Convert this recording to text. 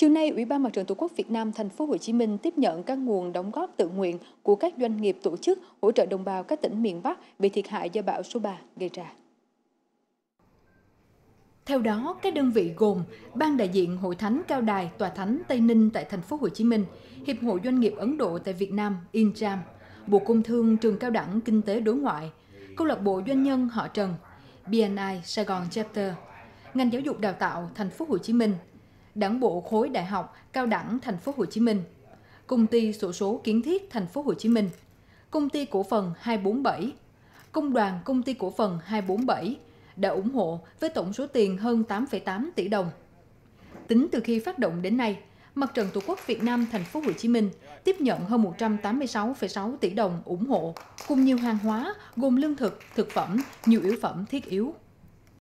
Chiều nay, Ủy ban Mặt trận Tổ quốc Việt Nam thành phố Hồ Chí Minh tiếp nhận các nguồn đóng góp tự nguyện của các doanh nghiệp tổ chức hỗ trợ đồng bào các tỉnh miền Bắc bị thiệt hại do bão số 3 gây ra. Theo đó, các đơn vị gồm Ban đại diện Hội Thánh Cao Đài Tòa Thánh Tây Ninh tại thành phố Hồ Chí Minh, Hiệp hội Doanh nghiệp Ấn Độ tại Việt Nam INJAM, Bộ Công Thương Trường Cao đẳng Kinh tế Đối ngoại, Câu lạc bộ Doanh nhân Họ Trần, BNI Sài Gòn Chapter, ngành giáo dục đào tạo thành phố Hồ Chí Minh, Đảng bộ khối Đại học Cao đẳng Thành phố Hồ Chí Minh, Công ty Sổ số Kiến thiết Thành phố Hồ Chí Minh, Công ty cổ phần 247, Công đoàn Công ty cổ phần 247 đã ủng hộ với tổng số tiền hơn 8,8 tỷ đồng. Tính từ khi phát động đến nay, Mặt trận Tổ quốc Việt Nam thành phố Hồ Chí Minh tiếp nhận hơn 186,6 tỷ đồng ủng hộ cùng nhiều hàng hóa gồm lương thực, thực phẩm, nhiều yếu phẩm thiết yếu.